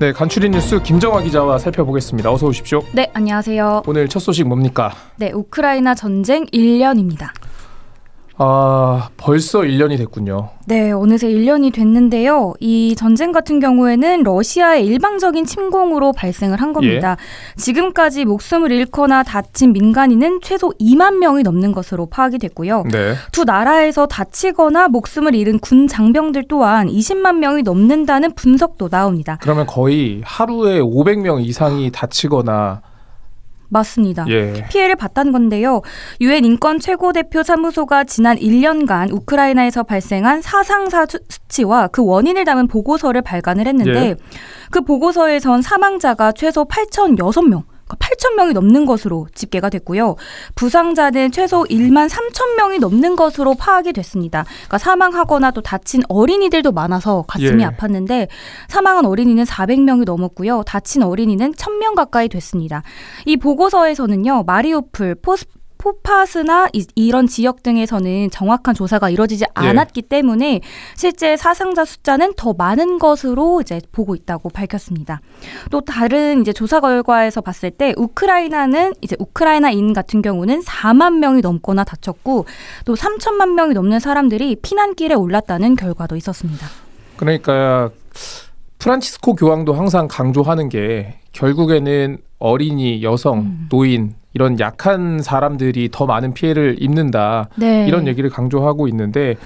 네, 간추린 뉴스 김정화 기자와 살펴보겠습니다. 어서 오십시오. 네, 안녕하세요. 오늘 첫 소식 뭡니까? 네, 우크라이나 전쟁 1년입니다. 아, 벌써 1년이 됐군요. 네, 어느새 1년이 됐는데요. 이 전쟁 같은 경우에는 러시아의 일방적인 침공으로 발생을 한 겁니다. 예? 지금까지 목숨을 잃거나 다친 민간인은 최소 2만 명이 넘는 것으로 파악이 됐고요. 네. 두 나라에서 다치거나 목숨을 잃은 군 장병들 또한 20만 명이 넘는다는 분석도 나옵니다. 그러면 거의 하루에 500명 이상이 다치거나 맞습니다. 예. 피해를 봤다는 건데요. 유엔 인권 최고 대표 사무소가 지난 1년간 우크라이나에서 발생한 사상사 수치와 그 원인을 담은 보고서를 발간을 했는데 예. 그 보고서에선 사망자가 최소 8,006명, 8천 그러니까 명이 넘는 것으로 집계가 됐고요. 부상자는 최소 1만 3천 명이 넘는 것으로 파악이 됐습니다. 그러니까 사망하거나 또 다친 어린이들도 많아서 가슴이 예. 아팠는데 사망한 어린이는 400명이 넘었고요. 다친 어린이는 1,000명 가까이 됐습니다. 이 보고서에서는요. 마리오플, 포스, 포파스나 이, 런 지역 등에서는 정확한 조사가 이루어지지 예. 않았기 예. 때문에 실제 사상자 숫자는 더 많은 것으로 이제 보고 있다고 밝혔습니다. 또 다른 이제 조사 결과에서 봤을 때 우크라이나는 이제 우크라이나인 같은 경우는 4만 명이 넘거나 다쳤고 또 3천만 명이 넘는 사람들이 피난길에 올랐다는 결과도 있었습니다. 그러니까 프란치스코 교황도 항상 강조하는 게 결국에는 어린이, 여성, 음. 노인 이런 약한 사람들이 더 많은 피해를 입는다. 네. 이런 얘기를 강조하고 있는데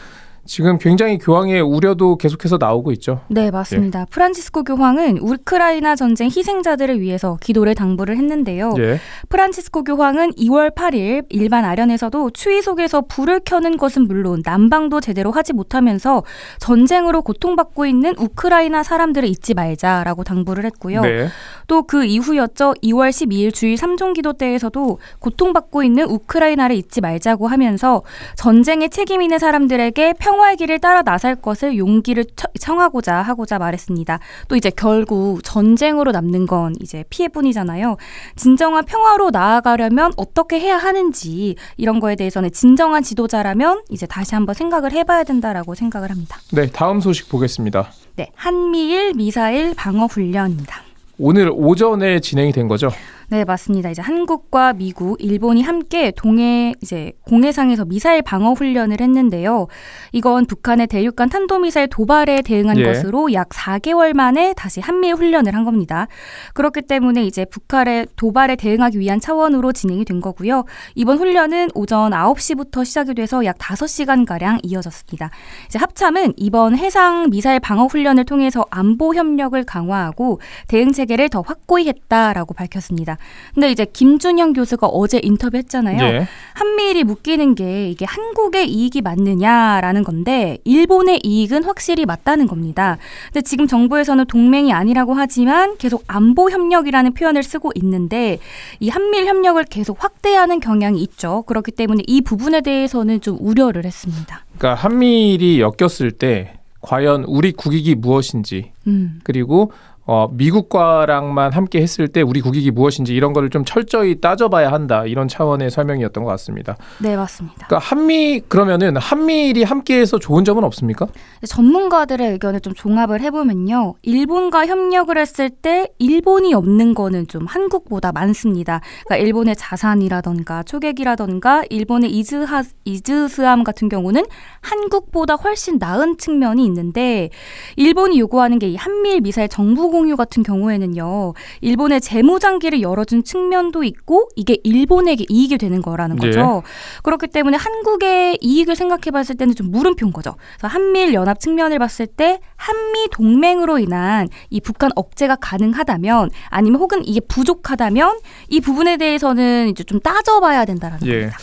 지금 굉장히 교황의 우려도 계속해서 나오고 있죠. 네, 맞습니다. 예. 프란치스코 교황은 우크라이나 전쟁 희생자들을 위해서 기도를 당부를 했는데요. 예. 프란치스코 교황은 2월 8일 일반 아련에서도 추위 속에서 불을 켜는 것은 물론 난방도 제대로 하지 못하면서 전쟁으로 고통받고 있는 우크라이나 사람들을 잊지 말자라고 당부를 했고요. 네. 또그 이후였죠. 2월 12일 주일 3종 기도 때에서도 고통받고 있는 우크라이나를 잊지 말자고 하면서 전쟁에 책임 있는 사람들에게 평 평화의 길을 따라 나설 것을 용기를 청하고자 하고자 말했습니다. 또 이제 결국 전쟁으로 남는 건 이제 피해뿐이잖아요. 진정한 평화로 나아가려면 어떻게 해야 하는지 이런 거에 대해서는 진정한 지도자라면 이제 다시 한번 생각을 해봐야 된다라고 생각을 합니다. 네, 다음 소식 보겠습니다. 네, 한미일 미사일 방어 훈련입니다. 오늘 오전에 진행이 된 거죠? 네, 맞습니다. 이제 한국과 미국, 일본이 함께 동해 이제 공해상에서 미사일 방어 훈련을 했는데요. 이건 북한의 대륙간 탄도미사일 도발에 대응한 예. 것으로 약 4개월 만에 다시 한미 훈련을 한 겁니다. 그렇기 때문에 이제 북한의 도발에 대응하기 위한 차원으로 진행이 된 거고요. 이번 훈련은 오전 9시부터 시작이 돼서 약 5시간 가량 이어졌습니다. 이제 합참은 이번 해상 미사일 방어 훈련을 통해서 안보 협력을 강화하고 대응 체계를 더 확고히 했다라고 밝혔습니다. 근데 이제 김준영 교수가 어제 인터뷰했잖아요. 예. 한미일이 묶이는 게 이게 한국의 이익이 맞느냐라는 건데 일본의 이익은 확실히 맞다는 겁니다. 근데 지금 정부에서는 동맹이 아니라고 하지만 계속 안보 협력이라는 표현을 쓰고 있는데 이 한미일 협력을 계속 확대하는 경향이 있죠. 그렇기 때문에 이 부분에 대해서는 좀 우려를 했습니다. 그러니까 한미일이 엮였을 때 과연 우리 국익이 무엇인지 음. 그리고 어, 미국과랑만 함께 했을 때 우리 국익이 무엇인지 이런 거를 좀 철저히 따져봐야 한다 이런 차원의 설명이었던 것 같습니다. 네 맞습니다. 그러니까 한미 그러면은 한미일이 함께해서 좋은 점은 없습니까? 전문가들의 의견을 좀 종합을 해보면요, 일본과 협력을 했을 때 일본이 없는 거는 좀 한국보다 많습니다. 그러니까 일본의 자산이라던가 초객이라던가 일본의 이즈하, 이즈스함 같은 경우는 한국보다 훨씬 나은 측면이 있는데 일본이 요구하는 게 이 한미일 미사일 정부 공유 같은 경우에는요, 일본의 재무장기를 열어준 측면도 있고 이게 일본에게 이익이 되는 거라는 네. 거죠. 예. 그렇기 때문에 한국의 이익을 생각해봤을 때는 좀 물음표인 거죠. 그래서 한미일 연합 측면을 봤을 때 한미 동맹으로 인한 이 북한 억제가 가능하다면 아니면 혹은 이게 부족하다면 이 부분에 대해서는 이제 좀 따져봐야 된다라는 예. 겁니다.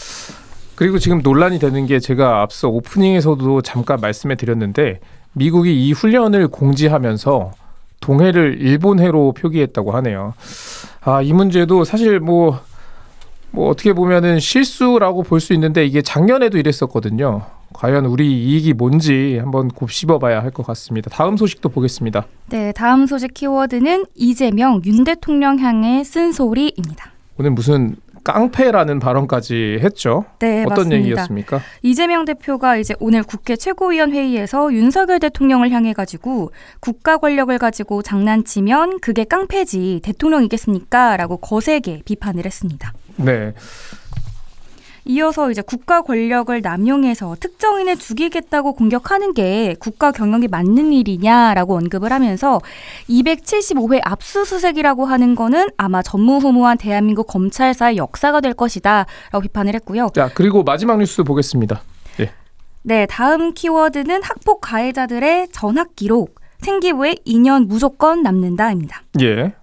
그리고 지금 논란이 되는 게 제가 앞서 오프닝에서도 잠깐 말씀해 드렸는데 미국이 이 훈련을 공지하면서 동해를 일본해로 표기했다고 하네요. 아, 이 문제도 사실 뭐, 뭐 어떻게 보면은 실수라고 볼 수 있는데 이게 작년에도 이랬었거든요. 과연 우리 이익이 뭔지 한번 곱씹어 봐야 할 것 같습니다. 다음 소식도 보겠습니다. 네, 다음 소식 키워드는 이재명 윤 대통령 향해 쓴소리입니다. 오늘 무슨 깡패라는 발언까지 했죠. 네, 어떤 맞습니다. 얘기였습니까? 이재명 대표가 이제 오늘 국회 최고위원 회의에서 윤석열 대통령을 향해 가지고 국가 권력을 가지고 장난치면 그게 깡패지 대통령이겠습니까라고 거세게 비판을 했습니다. 네. 이어서 이제 국가 권력을 남용해서 특정인을 죽이겠다고 공격하는 게 국가 경영이 맞는 일이냐라고 언급을 하면서 275회 압수수색이라고 하는 거는 아마 전무후무한 대한민국 검찰사의 역사가 될 것이다라고 비판을 했고요. 자, 그리고 마지막 뉴스 보겠습니다. 예. 네, 다음 키워드는 학폭 가해자들의 전학 기록, 생기부에 2년 무조건 남는다입니다. 예.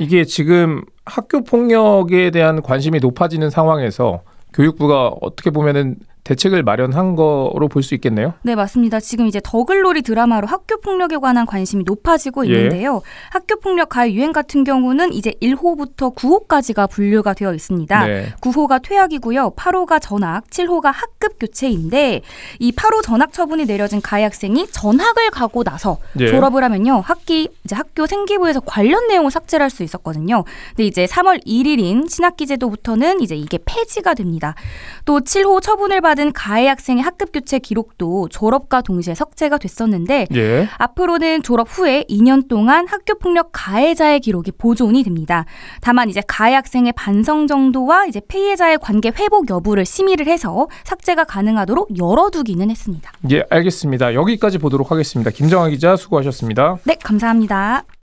이게 지금 학교 폭력에 대한 관심이 높아지는 상황에서 교육부가 어떻게 보면은 대책을 마련한 거로 볼 수 있겠네요. 네, 맞습니다. 지금 이제 더글로리 드라마로 학교 폭력에 관한 관심이 높아지고 예. 있는데요. 예. 학교 폭력 가해 유행 같은 경우는 이제 1호부터 9호까지가 분류가 되어 있습니다. 네. 9호가 퇴학이고요. 8호가 전학, 7호가 학급 교체인데 이 8호 전학 처분이 내려진 가해 학생이 전학을 가고 나서 예. 졸업을 하면요. 학기 이제 학교 생기부에서 관련 내용을 삭제할수 있었거든요. 근데 이제 3월 1일인 신학기 제도부터는 이제 이게 폐지가 됩니다. 또 7호 처분을 받은 받은 가해 학생의 학급 교체 기록도 졸업과 동시에 삭제가 됐었는데 예. 앞으로는 졸업 후에 2년 동안 학교 폭력 가해자의 기록이 보존이 됩니다. 다만 이제 가해 학생의 반성 정도와 이제 피해자의 관계 회복 여부를 심의를 해서 삭제가 가능하도록 열어두기는 했습니다. 예, 알겠습니다. 여기까지 보도록 하겠습니다. 김정아 기자 수고하셨습니다. 네, 감사합니다.